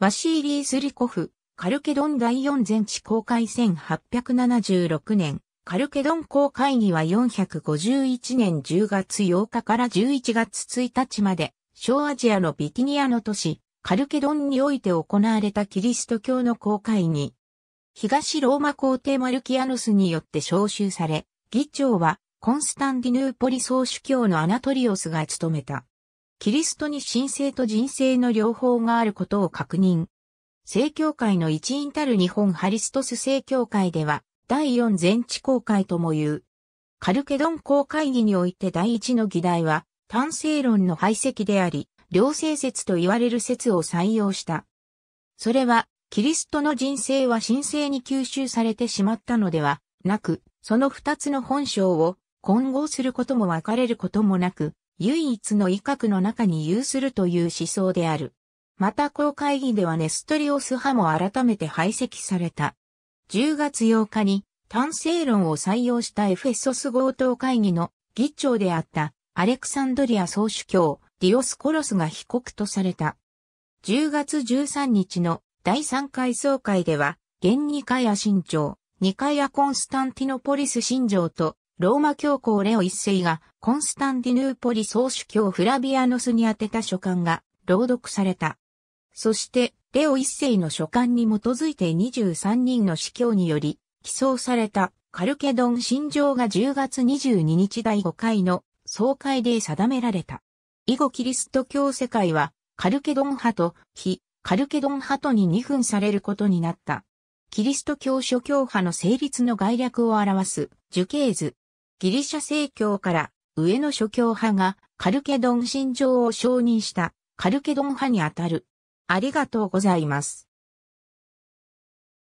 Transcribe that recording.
ワシーリー・スリコフ、カルケドン第四全地公開1876年、カルケドン公会議は451年10月8日から11月1日まで、小アジアのビティニアの都市、カルケドンにおいて行われたキリスト教の公会議。東ローマ皇帝マルキアノスによって召集され、議長はコンスタンディヌーポリ総主教のアナトリオスが務めた。キリストに神聖と人生の両方があることを確認。聖教会の一員たる日本ハリストス聖教会では、第四全地公会とも言う。カルケドン公会議において第一の議題は、単性論の排斥であり、両性説と言われる説を採用した。それは、キリストの人生は神聖に吸収されてしまったのではなく、その二つの本性を混合することも分かれることもなく、唯一の威嚇の中に有するという思想である。また公会議ではネストリオス派も改めて排斥された。10月8日に、単性論を採用したエフェソス合同会議の議長であったアレクサンドリア総主教ディオスコロスが被告とされた。10月13日の第3回総会では、現ニカヤ新長、ニカヤコンスタンティノポリス新城とローマ教皇レオ一世がコンスタンディヌーポリ総主教フラビアノスに宛てた書簡が朗読された。そして、レオ一世の書簡に基づいて23人の司教により、起草されたカルケドン信条が10月22日第5回の総会で定められた。以後キリスト教世界は、カルケドン派と非カルケドン派とに2分されることになった。キリスト教諸教派の成立の概略を表す樹形図。ギリシャ正教から上野諸教派がカルケドン信条を承認したカルケドン派にあたる。ありがとうございます。